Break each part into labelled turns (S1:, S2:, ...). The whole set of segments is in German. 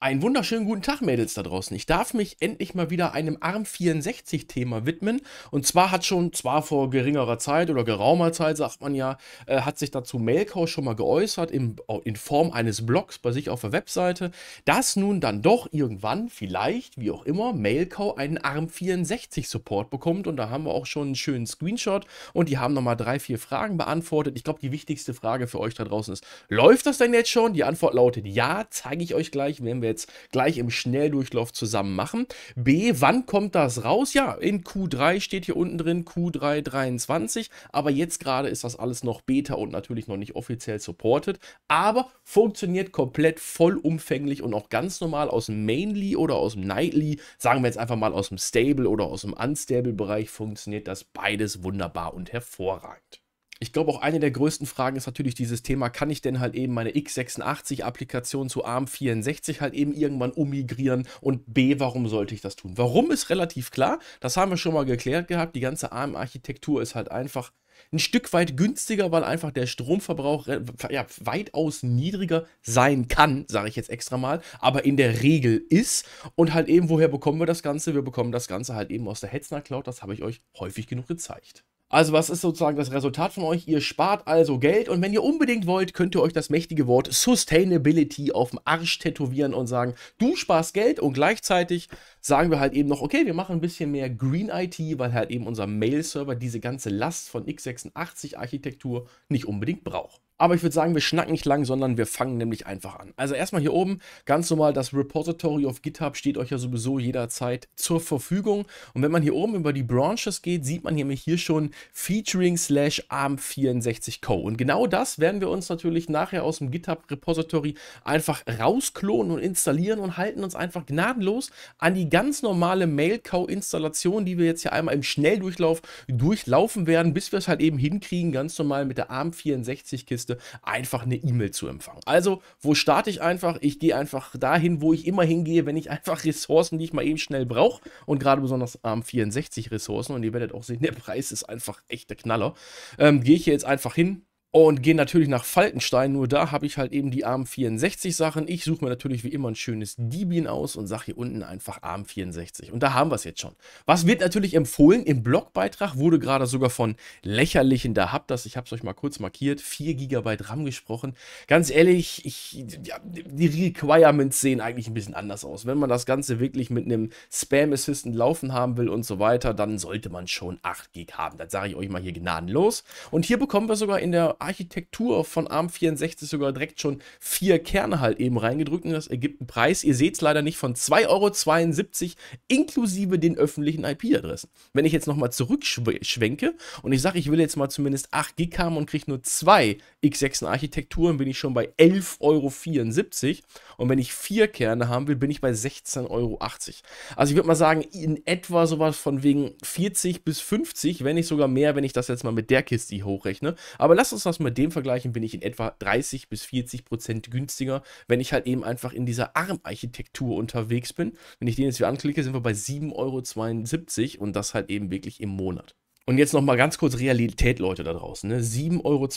S1: Einen wunderschönen guten Tag, Mädels da draußen. Ich darf mich endlich mal wieder einem ARM64-Thema widmen. Und zwar hat schon, zwar vor geringerer Zeit oder geraumer Zeit, sagt man ja, äh, hat sich dazu Mailkau schon mal geäußert, in, in Form eines Blogs bei sich auf der Webseite, dass nun dann doch irgendwann, vielleicht, wie auch immer, Mailkau einen ARM64-Support bekommt. Und da haben wir auch schon einen schönen Screenshot und die haben nochmal drei, vier Fragen beantwortet. Ich glaube, die wichtigste Frage für euch da draußen ist, läuft das denn jetzt schon? Die Antwort lautet ja, zeige ich euch gleich, wenn wir wir jetzt gleich im Schnelldurchlauf zusammen machen. B, wann kommt das raus? Ja, in Q3 steht hier unten drin Q3 23, aber jetzt gerade ist das alles noch Beta und natürlich noch nicht offiziell supported, aber funktioniert komplett vollumfänglich und auch ganz normal aus dem Mainly oder aus dem Nightly, sagen wir jetzt einfach mal aus dem Stable oder aus dem Unstable-Bereich funktioniert das beides wunderbar und hervorragend ich glaube auch eine der größten Fragen ist natürlich dieses Thema, kann ich denn halt eben meine x86-Applikation zu ARM64 halt eben irgendwann ummigrieren und B, warum sollte ich das tun? Warum ist relativ klar, das haben wir schon mal geklärt gehabt, die ganze ARM-Architektur ist halt einfach ein Stück weit günstiger, weil einfach der Stromverbrauch ja, weitaus niedriger sein kann, sage ich jetzt extra mal, aber in der Regel ist. Und halt eben, woher bekommen wir das Ganze? Wir bekommen das Ganze halt eben aus der Hetzner Cloud, das habe ich euch häufig genug gezeigt. Also was ist sozusagen das Resultat von euch? Ihr spart also Geld und wenn ihr unbedingt wollt, könnt ihr euch das mächtige Wort Sustainability auf dem Arsch tätowieren und sagen, du sparst Geld und gleichzeitig sagen wir halt eben noch, okay, wir machen ein bisschen mehr Green IT, weil halt eben unser Mail-Server diese ganze Last von x86-Architektur nicht unbedingt braucht. Aber ich würde sagen, wir schnacken nicht lang, sondern wir fangen nämlich einfach an. Also erstmal hier oben ganz normal das Repository auf GitHub steht euch ja sowieso jederzeit zur Verfügung. Und wenn man hier oben über die Branches geht, sieht man nämlich hier schon Featuring slash ARM64 Co. Und genau das werden wir uns natürlich nachher aus dem GitHub Repository einfach rausklonen und installieren und halten uns einfach gnadenlos an die ganz normale Mailcow-Installation, die wir jetzt hier einmal im Schnelldurchlauf durchlaufen werden, bis wir es halt eben hinkriegen, ganz normal mit der ARM64-Kiste müsste, einfach eine E-Mail zu empfangen. Also, wo starte ich einfach? Ich gehe einfach dahin, wo ich immer hingehe, wenn ich einfach Ressourcen, die ich mal eben schnell brauche und gerade besonders ARM64 Ressourcen und ihr werdet auch sehen, der Preis ist einfach echt der Knaller. Ähm, gehe ich hier jetzt einfach hin, und gehen natürlich nach Falkenstein. Nur da habe ich halt eben die ARM64-Sachen. Ich suche mir natürlich wie immer ein schönes Debian aus und sage hier unten einfach ARM64. Und da haben wir es jetzt schon. Was wird natürlich empfohlen? Im Blogbeitrag wurde gerade sogar von lächerlichen, da habt das, ich habe es euch mal kurz markiert, 4 GB RAM gesprochen. Ganz ehrlich, ich, ja, die Requirements sehen eigentlich ein bisschen anders aus. Wenn man das Ganze wirklich mit einem Spam-Assistant laufen haben will und so weiter, dann sollte man schon 8 GB haben. Das sage ich euch mal hier gnadenlos. Und hier bekommen wir sogar in der Architektur von ARM64 sogar direkt schon vier Kerne halt eben reingedrückt und das ergibt einen Preis, ihr seht es leider nicht, von 2,72 Euro inklusive den öffentlichen IP-Adressen. Wenn ich jetzt nochmal zurückschwenke und ich sage, ich will jetzt mal zumindest 8 Gig haben und kriege nur zwei x 6 architekturen bin ich schon bei 11,74 Euro und wenn ich vier Kerne haben will, bin ich bei 16,80 Euro. Also ich würde mal sagen, in etwa sowas von wegen 40 bis 50, wenn nicht sogar mehr, wenn ich das jetzt mal mit der Kiste hochrechne. Aber lasst uns das mit dem vergleichen, bin ich in etwa 30 bis 40 Prozent günstiger, wenn ich halt eben einfach in dieser ARM-Architektur unterwegs bin. Wenn ich den jetzt wieder anklicke, sind wir bei 7,72 Euro und das halt eben wirklich im Monat. Und jetzt nochmal ganz kurz Realität, Leute da draußen. Ne? 7,72 Euro.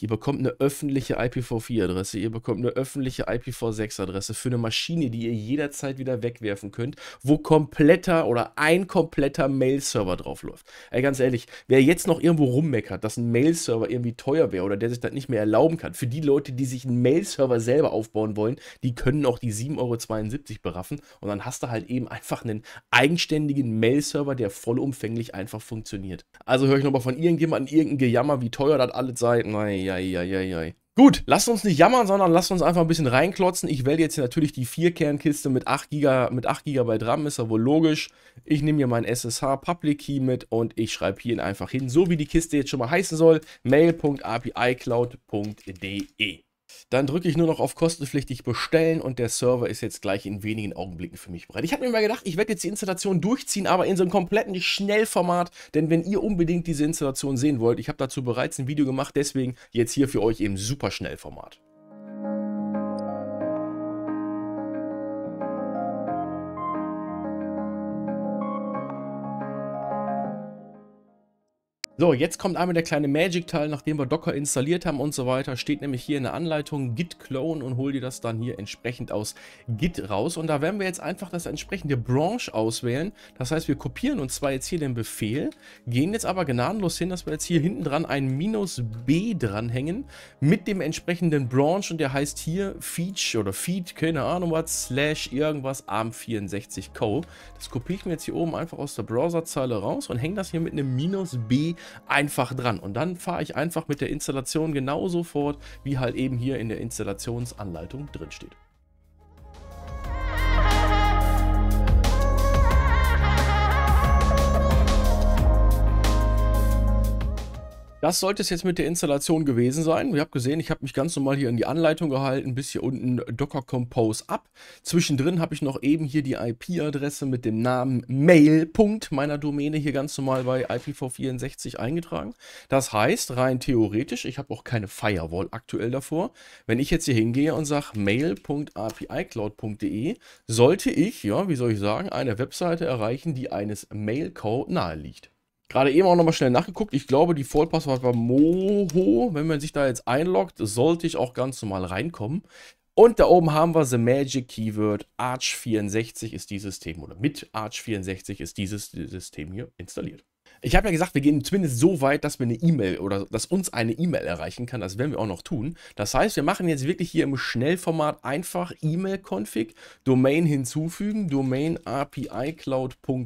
S1: Ihr bekommt eine öffentliche IPv4-Adresse, ihr bekommt eine öffentliche IPv6-Adresse für eine Maschine, die ihr jederzeit wieder wegwerfen könnt, wo kompletter oder ein kompletter Mail-Server draufläuft. Ey, ganz ehrlich, wer jetzt noch irgendwo rummeckert, dass ein Mail-Server irgendwie teuer wäre oder der sich das nicht mehr erlauben kann, für die Leute, die sich einen Mail-Server selber aufbauen wollen, die können auch die 7,72 Euro beraffen und dann hast du halt eben einfach einen eigenständigen Mail-Server, der vollumfänglich einfach funktioniert. Geld. Also höre ich nochmal von irgendjemandem irgendein Gejammer, wie teuer das alles sei. Eieieiei. Gut, lasst uns nicht jammern, sondern lasst uns einfach ein bisschen reinklotzen. Ich wähle jetzt hier natürlich die Vierkernkiste mit 8 GB, mit 8 GB RAM, ist ja wohl logisch. Ich nehme hier meinen SSH Public Key mit und ich schreibe hier einfach hin, so wie die Kiste jetzt schon mal heißen soll, mail.apicloud.de. Dann drücke ich nur noch auf kostenpflichtig bestellen und der Server ist jetzt gleich in wenigen Augenblicken für mich bereit. Ich habe mir mal gedacht, ich werde jetzt die Installation durchziehen, aber in so einem kompletten Schnellformat, denn wenn ihr unbedingt diese Installation sehen wollt, ich habe dazu bereits ein Video gemacht, deswegen jetzt hier für euch im super Schnellformat. So, jetzt kommt einmal der kleine Magic-Teil, nachdem wir Docker installiert haben und so weiter. Steht nämlich hier in der Anleitung Git Clone und hol dir das dann hier entsprechend aus Git raus. Und da werden wir jetzt einfach das entsprechende Branch auswählen. Das heißt, wir kopieren uns zwar jetzt hier den Befehl, gehen jetzt aber gnadenlos hin, dass wir jetzt hier hinten dran ein Minus B dranhängen mit dem entsprechenden Branch. Und der heißt hier Feature oder Feed, keine Ahnung was, slash irgendwas ARM64 Co. Das kopiere ich mir jetzt hier oben einfach aus der Browserzeile raus und hänge das hier mit einem Minus B einfach dran. Und dann fahre ich einfach mit der Installation genauso fort, wie halt eben hier in der Installationsanleitung drin steht. Das sollte es jetzt mit der Installation gewesen sein. Ihr habt gesehen, ich habe mich ganz normal hier in die Anleitung gehalten, bis hier unten Docker Compose ab. Zwischendrin habe ich noch eben hier die IP-Adresse mit dem Namen Mail. meiner Domäne hier ganz normal bei IPv64 eingetragen. Das heißt, rein theoretisch, ich habe auch keine Firewall aktuell davor. Wenn ich jetzt hier hingehe und sage mail.apicloud.de, sollte ich, ja, wie soll ich sagen, eine Webseite erreichen, die eines Mail-Code naheliegt. Gerade eben auch nochmal schnell nachgeguckt. Ich glaube, die Vollpasswort war Moho. Wenn man sich da jetzt einloggt, sollte ich auch ganz normal reinkommen. Und da oben haben wir The Magic Keyword. Arch64 ist dieses System oder mit Arch64 ist dieses System hier installiert. Ich habe ja gesagt, wir gehen zumindest so weit, dass wir eine E-Mail oder dass uns eine E-Mail erreichen kann. Das werden wir auch noch tun. Das heißt, wir machen jetzt wirklich hier im Schnellformat einfach E-Mail-Config, Domain hinzufügen, Domain api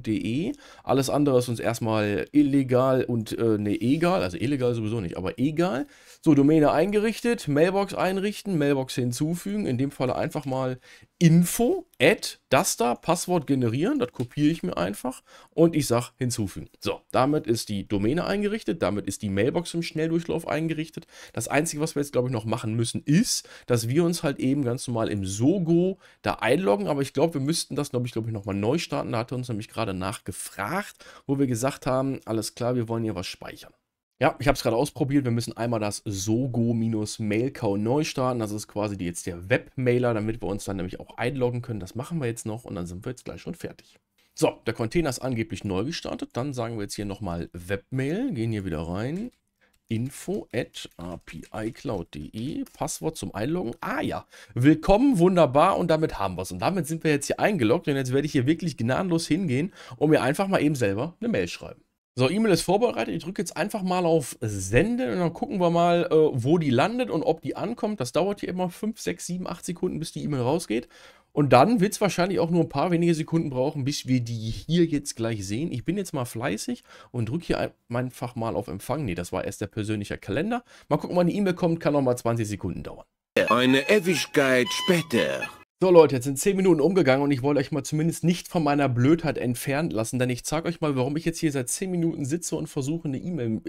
S1: e. Alles andere ist uns erstmal illegal und, äh, ne, egal. Also illegal sowieso nicht, aber egal. So, Domäne eingerichtet, Mailbox einrichten, Mailbox hinzufügen. In dem Falle einfach mal Info add das da, Passwort generieren, das kopiere ich mir einfach und ich sage hinzufügen. So, damit ist die Domäne eingerichtet, damit ist die Mailbox im Schnelldurchlauf eingerichtet. Das Einzige, was wir jetzt, glaube ich, noch machen müssen, ist, dass wir uns halt eben ganz normal im Sogo da einloggen, aber ich glaube, wir müssten das, glaube ich, glaube ich, nochmal neu starten. Da hat er uns nämlich gerade nachgefragt, wo wir gesagt haben, alles klar, wir wollen hier was speichern. Ja, ich habe es gerade ausprobiert. Wir müssen einmal das Sogo-Mailcow neu starten. Das ist quasi jetzt der Webmailer, damit wir uns dann nämlich auch einloggen können. Das machen wir jetzt noch und dann sind wir jetzt gleich schon fertig. So, der Container ist angeblich neu gestartet. Dann sagen wir jetzt hier nochmal Webmail, gehen hier wieder rein. Info at apicloud.de, Passwort zum Einloggen. Ah ja, willkommen, wunderbar und damit haben wir es. Und damit sind wir jetzt hier eingeloggt und jetzt werde ich hier wirklich gnadenlos hingehen und mir einfach mal eben selber eine Mail schreiben. So, E-Mail ist vorbereitet. Ich drücke jetzt einfach mal auf Senden und dann gucken wir mal, äh, wo die landet und ob die ankommt. Das dauert hier immer 5, 6, 7, 8 Sekunden, bis die E-Mail rausgeht. Und dann wird es wahrscheinlich auch nur ein paar wenige Sekunden brauchen, bis wir die hier jetzt gleich sehen. Ich bin jetzt mal fleißig und drücke hier einfach mal auf Empfang. Nee, das war erst der persönliche Kalender. Mal gucken, wann die E-Mail kommt. Kann nochmal 20 Sekunden dauern. Eine Ewigkeit später. So Leute, jetzt sind 10 Minuten umgegangen und ich wollte euch mal zumindest nicht von meiner Blödheit entfernt lassen, denn ich zeige euch mal, warum ich jetzt hier seit 10 Minuten sitze und versuche, eine E-Mail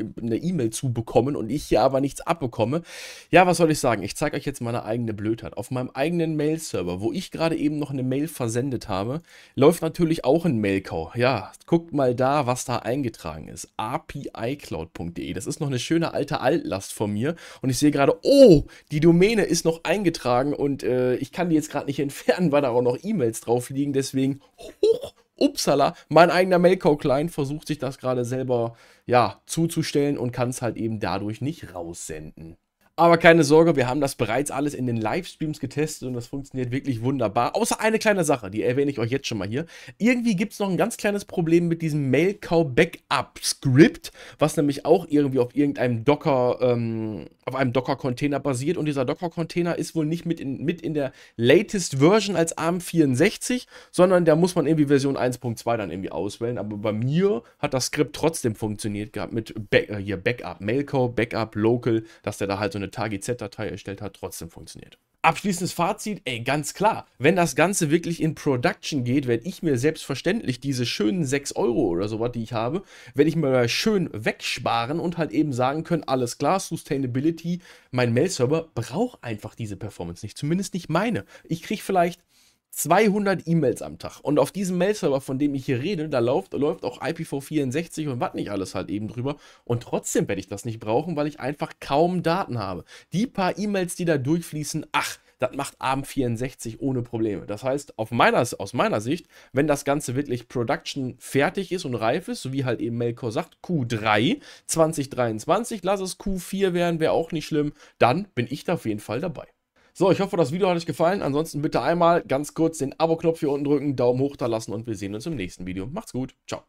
S1: e zu bekommen und ich hier aber nichts abbekomme. Ja, was soll ich sagen? Ich zeige euch jetzt meine eigene Blödheit. Auf meinem eigenen Mail-Server, wo ich gerade eben noch eine Mail versendet habe, läuft natürlich auch ein Mailkau. Ja, guckt mal da, was da eingetragen ist. apicloud.de. Das ist noch eine schöne alte Altlast von mir und ich sehe gerade, oh, die Domäne ist noch eingetragen und äh, ich kann die jetzt gerade nicht nicht entfernen, weil da auch noch E-Mails drauf liegen. Deswegen, hoch, upsala, mein eigener Melkau client versucht sich das gerade selber ja, zuzustellen und kann es halt eben dadurch nicht raussenden. Aber keine Sorge, wir haben das bereits alles in den Livestreams getestet und das funktioniert wirklich wunderbar. Außer eine kleine Sache, die erwähne ich euch jetzt schon mal hier. Irgendwie gibt es noch ein ganz kleines Problem mit diesem Mailcow-Backup-Script, was nämlich auch irgendwie auf irgendeinem Docker, ähm, auf einem Docker-Container basiert. Und dieser Docker-Container ist wohl nicht mit in, mit in der latest Version als ARM64, sondern da muss man irgendwie Version 1.2 dann irgendwie auswählen. Aber bei mir hat das Skript trotzdem funktioniert gehabt mit Back, äh, hier Backup, Mailcow, Backup, Local, dass der da halt so eine eine Target-Z-Datei erstellt hat, trotzdem funktioniert. Abschließendes Fazit, ey, ganz klar, wenn das Ganze wirklich in Production geht, werde ich mir selbstverständlich diese schönen 6 Euro oder sowas, die ich habe, werde ich mir schön wegsparen und halt eben sagen können, alles klar, Sustainability, mein Mail-Server braucht einfach diese Performance nicht, zumindest nicht meine. Ich kriege vielleicht 200 E-Mails am Tag. Und auf diesem Mail-Server, von dem ich hier rede, da läuft, läuft auch IPv64 und was nicht alles halt eben drüber. Und trotzdem werde ich das nicht brauchen, weil ich einfach kaum Daten habe. Die paar E-Mails, die da durchfließen, ach, das macht ARM64 ohne Probleme. Das heißt, auf meiner, aus meiner Sicht, wenn das Ganze wirklich Production fertig ist und reif ist, so wie halt eben Melkor sagt, Q3 2023, lass es Q4 werden, wäre auch nicht schlimm, dann bin ich da auf jeden Fall dabei. So, ich hoffe, das Video hat euch gefallen. Ansonsten bitte einmal ganz kurz den Abo-Knopf hier unten drücken, Daumen hoch da lassen und wir sehen uns im nächsten Video. Macht's gut, ciao.